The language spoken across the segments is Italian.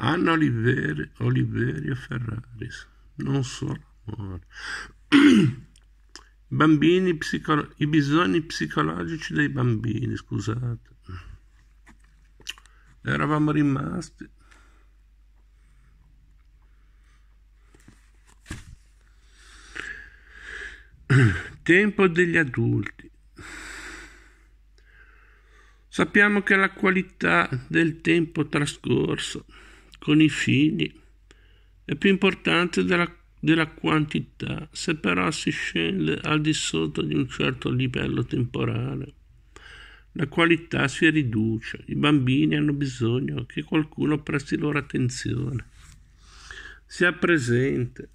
Anna Oliverio, Oliverio Ferraris, non solo amore. bambini psicolo- I bisogni psicologici dei bambini, scusate. Eravamo rimasti Tempo degli adulti. Sappiamo che la qualità del tempo trascorso con i figli è più importante della, della quantità se però si scende al di sotto di un certo livello temporale. La qualità si riduce, i bambini hanno bisogno che qualcuno presti loro attenzione, sia presente,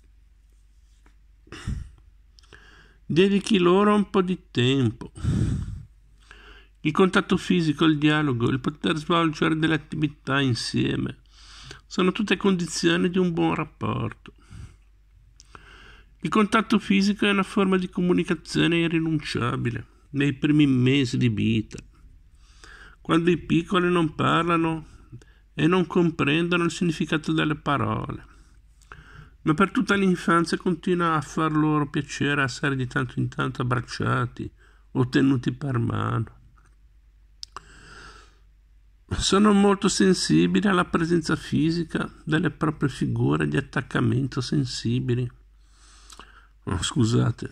dedichi loro un po' di tempo. Il contatto fisico, il dialogo, il poter svolgere delle attività insieme sono tutte condizioni di un buon rapporto. Il contatto fisico è una forma di comunicazione irrinunciabile nei primi mesi di vita. Quando i piccoli non parlano e non comprendono il significato delle parole, ma per tutta l'infanzia continua a far loro piacere essere di tanto in tanto abbracciati o tenuti per mano. Sono molto sensibili alla presenza fisica delle proprie figure di attaccamento sensibili. Oh, scusate.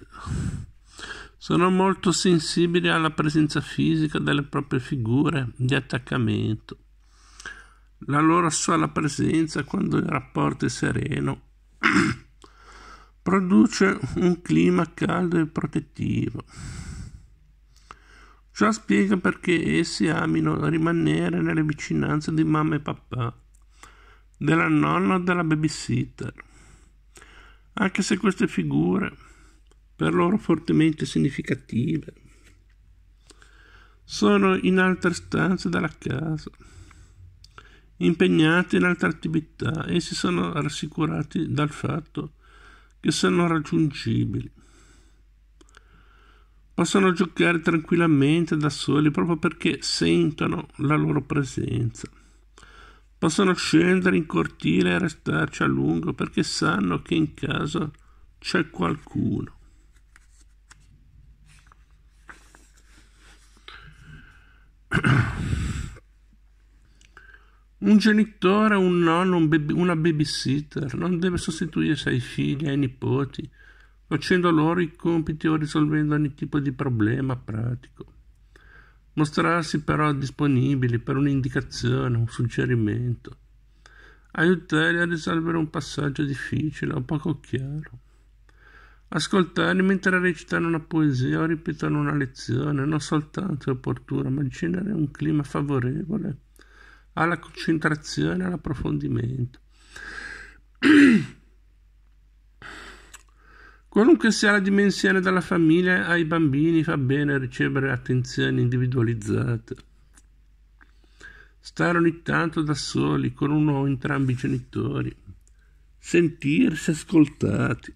Sono molto sensibili alla presenza fisica delle proprie figure di attaccamento. La loro sola presenza quando il rapporto è sereno produce un clima caldo e protettivo. Ciò spiega perché essi amino rimanere nelle vicinanze di mamma e papà, della nonna o della babysitter, anche se queste figure, per loro fortemente significative, sono in altre stanze della casa, impegnati in altre attività essi sono rassicurati dal fatto che sono raggiungibili possono giocare tranquillamente da soli proprio perché sentono la loro presenza. Possono scendere in cortile e restarci a lungo perché sanno che in casa c'è qualcuno. Un genitore, un nonno, un baby, una babysitter non deve sostituirsi ai figli, ai nipoti, facendo loro i compiti o risolvendo ogni tipo di problema pratico. Mostrarsi però disponibili per un'indicazione, un suggerimento. Aiutarli a risolvere un passaggio difficile o poco chiaro. Ascoltarli mentre recitano una poesia o ripetono una lezione non soltanto è opportuno, ma genera un clima favorevole alla concentrazione e all'approfondimento. Qualunque sia la dimensione della famiglia, ai bambini fa bene ricevere attenzioni individualizzate. Stare ogni tanto da soli con uno o entrambi i genitori. Sentirsi ascoltati.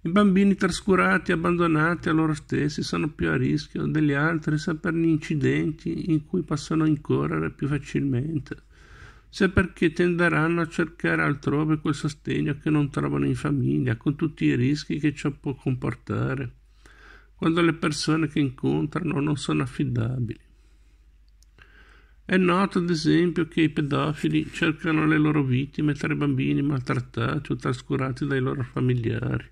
I bambini trascurati, e abbandonati a loro stessi, sono più a rischio degli altri, per gli incidenti in cui possono incorrere più facilmente se perché tenderanno a cercare altrove quel sostegno che non trovano in famiglia, con tutti i rischi che ciò può comportare, quando le persone che incontrano non sono affidabili. È noto, ad esempio, che i pedofili cercano le loro vittime tra i bambini maltrattati o trascurati dai loro familiari.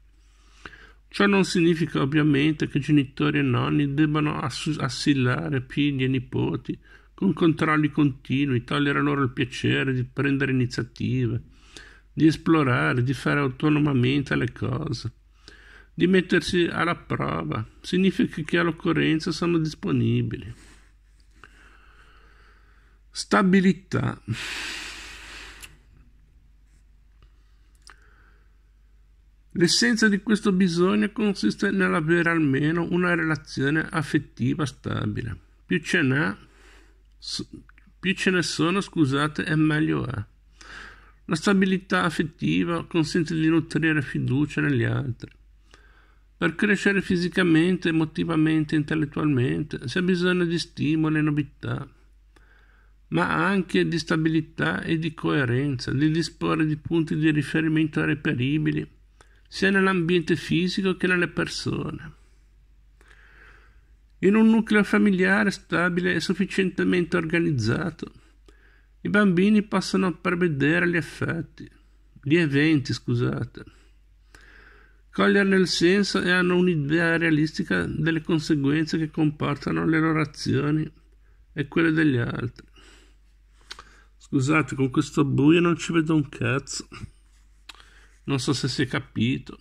Ciò non significa ovviamente che genitori e nonni debbano assillare figli e nipoti con controlli continui, togliere loro il piacere di prendere iniziative, di esplorare, di fare autonomamente le cose, di mettersi alla prova. Significa che all'occorrenza sono disponibili. Stabilità. L'essenza di questo bisogno consiste nell'avere almeno una relazione affettiva stabile. Più ce n'è, più ce ne sono, scusate, e meglio è. Eh. La stabilità affettiva consente di nutrire fiducia negli altri. Per crescere fisicamente, emotivamente, intellettualmente, si ha bisogno di stimoli e novità, ma anche di stabilità e di coerenza, di disporre di punti di riferimento reperibili, sia nell'ambiente fisico che nelle persone in un nucleo familiare stabile e sufficientemente organizzato. I bambini possono prevedere gli effetti, gli eventi, scusate, coglierne il senso e hanno un'idea realistica delle conseguenze che comportano le loro azioni e quelle degli altri. Scusate, con questo buio non ci vedo un cazzo. Non so se si è capito.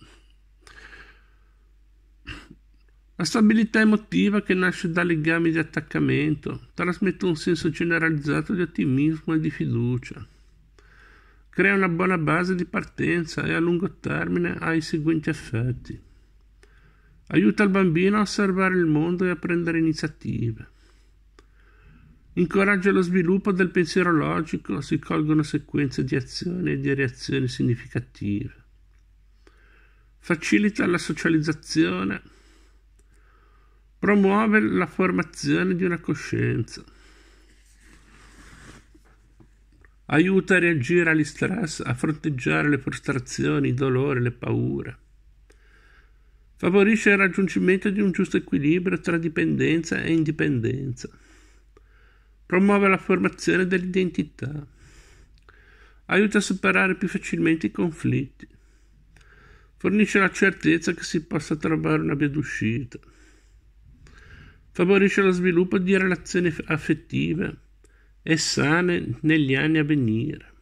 La stabilità emotiva che nasce da legami di attaccamento trasmette un senso generalizzato di ottimismo e di fiducia. Crea una buona base di partenza e a lungo termine ha i seguenti effetti. Aiuta il bambino a osservare il mondo e a prendere iniziative. Incoraggia lo sviluppo del pensiero logico, si colgono sequenze di azioni e di reazioni significative. Facilita la socializzazione Promuove la formazione di una coscienza. Aiuta a reagire agli stress, a fronteggiare le frustrazioni, i dolori, le paure. Favorisce il raggiungimento di un giusto equilibrio tra dipendenza e indipendenza. Promuove la formazione dell'identità. Aiuta a superare più facilmente i conflitti. Fornisce la certezza che si possa trovare una via d'uscita favorisce lo sviluppo di relazioni affettive e sane negli anni a venire.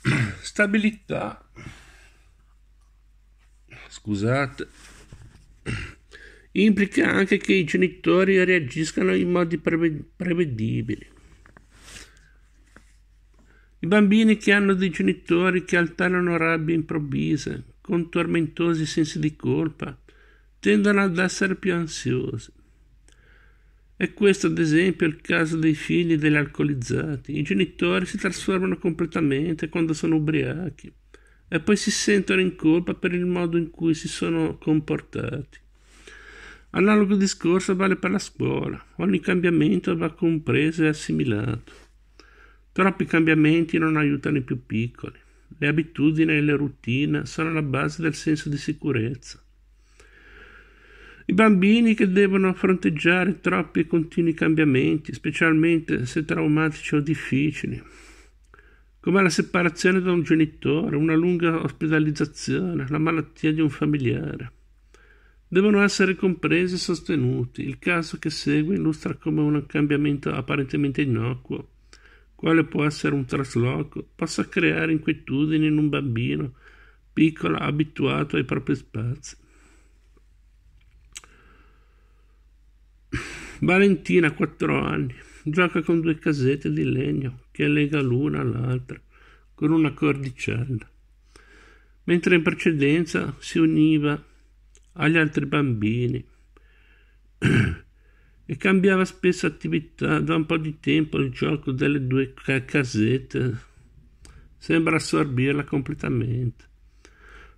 Stabilità. Scusate. Implica anche che i genitori reagiscano in modi prevedibili. I bambini che hanno dei genitori che alternano rabbia improvvise, con tormentosi sensi di colpa, tendono ad essere più ansiosi. È questo ad esempio il caso dei figli degli alcolizzati. I genitori si trasformano completamente quando sono ubriachi e poi si sentono in colpa per il modo in cui si sono comportati. Analogo discorso vale per la scuola. Ogni cambiamento va compreso e assimilato. Troppi cambiamenti non aiutano i più piccoli le abitudini e le routine sono la base del senso di sicurezza. I bambini che devono fronteggiare troppi e continui cambiamenti, specialmente se traumatici o difficili, come la separazione da un genitore, una lunga ospedalizzazione, la malattia di un familiare. Devono essere compresi e sostenuti. Il caso che segue illustra come un cambiamento apparentemente innocuo quale può essere un trasloco, possa creare inquietudini in un bambino piccolo abituato ai propri spazi. Valentina, quattro anni, gioca con due casette di legno che lega l'una all'altra con una cordicella, mentre in precedenza si univa agli altri bambini e cambiava spesso attività da un po' di tempo il gioco delle due casette. Sembra assorbirla completamente.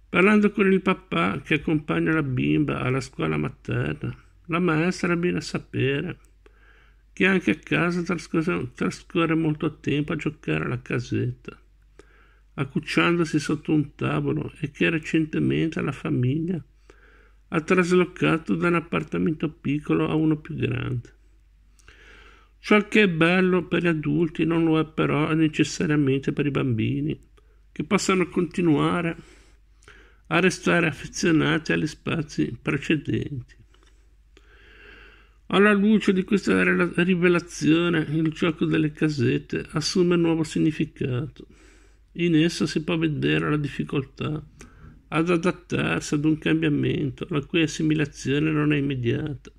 Parlando con il papà che accompagna la bimba alla scuola materna, la maestra viene a sapere che anche a casa trascorre molto tempo a giocare alla casetta, accucciandosi sotto un tavolo e che recentemente la famiglia ha traslocato da un appartamento piccolo a uno più grande. Ciò che è bello per gli adulti non lo è però necessariamente per i bambini, che possano continuare a restare affezionati agli spazi precedenti. Alla luce di questa rivelazione, il gioco delle casette assume nuovo significato. In essa si può vedere la difficoltà ad adattarsi ad un cambiamento la cui assimilazione non è immediata.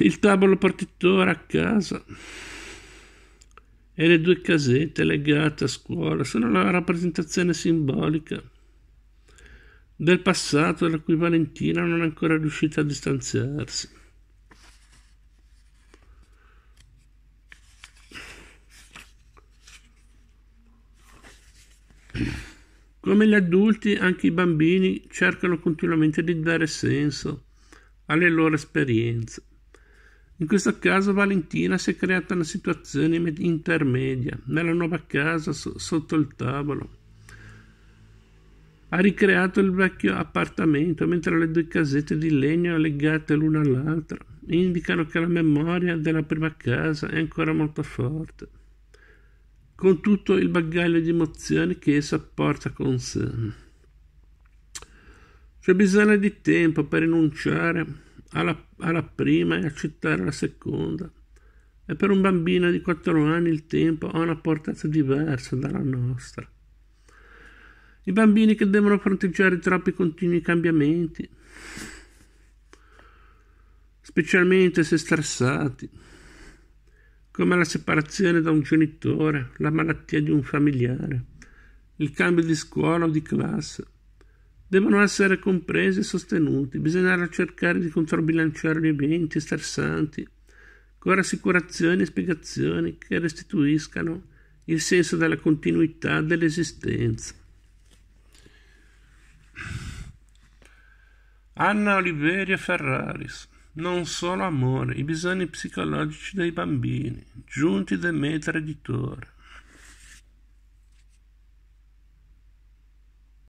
Il tavolo partitore a casa e le due casette legate a scuola sono la rappresentazione simbolica del passato da cui Valentina non è ancora riuscita a distanziarsi. Come gli adulti, anche i bambini cercano continuamente di dare senso alle loro esperienze. In questo caso Valentina si è creata una situazione intermedia, nella nuova casa so- sotto il tavolo. Ha ricreato il vecchio appartamento, mentre le due casette di legno legate l'una all'altra indicano che la memoria della prima casa è ancora molto forte con tutto il bagaglio di emozioni che essa porta con sé. C'è bisogno di tempo per rinunciare alla, alla prima e accettare la seconda. E per un bambino di 4 anni il tempo ha una portata diversa dalla nostra. I bambini che devono fronteggiare troppi continui cambiamenti, specialmente se stressati come la separazione da un genitore, la malattia di un familiare, il cambio di scuola o di classe. Devono essere compresi e sostenuti, bisognerà cercare di controbilanciare gli eventi stressanti con rassicurazioni e spiegazioni che restituiscano il senso della continuità dell'esistenza. Anna Oliveria Ferraris non solo amore, i bisogni psicologici dei bambini, giunti da me Editore.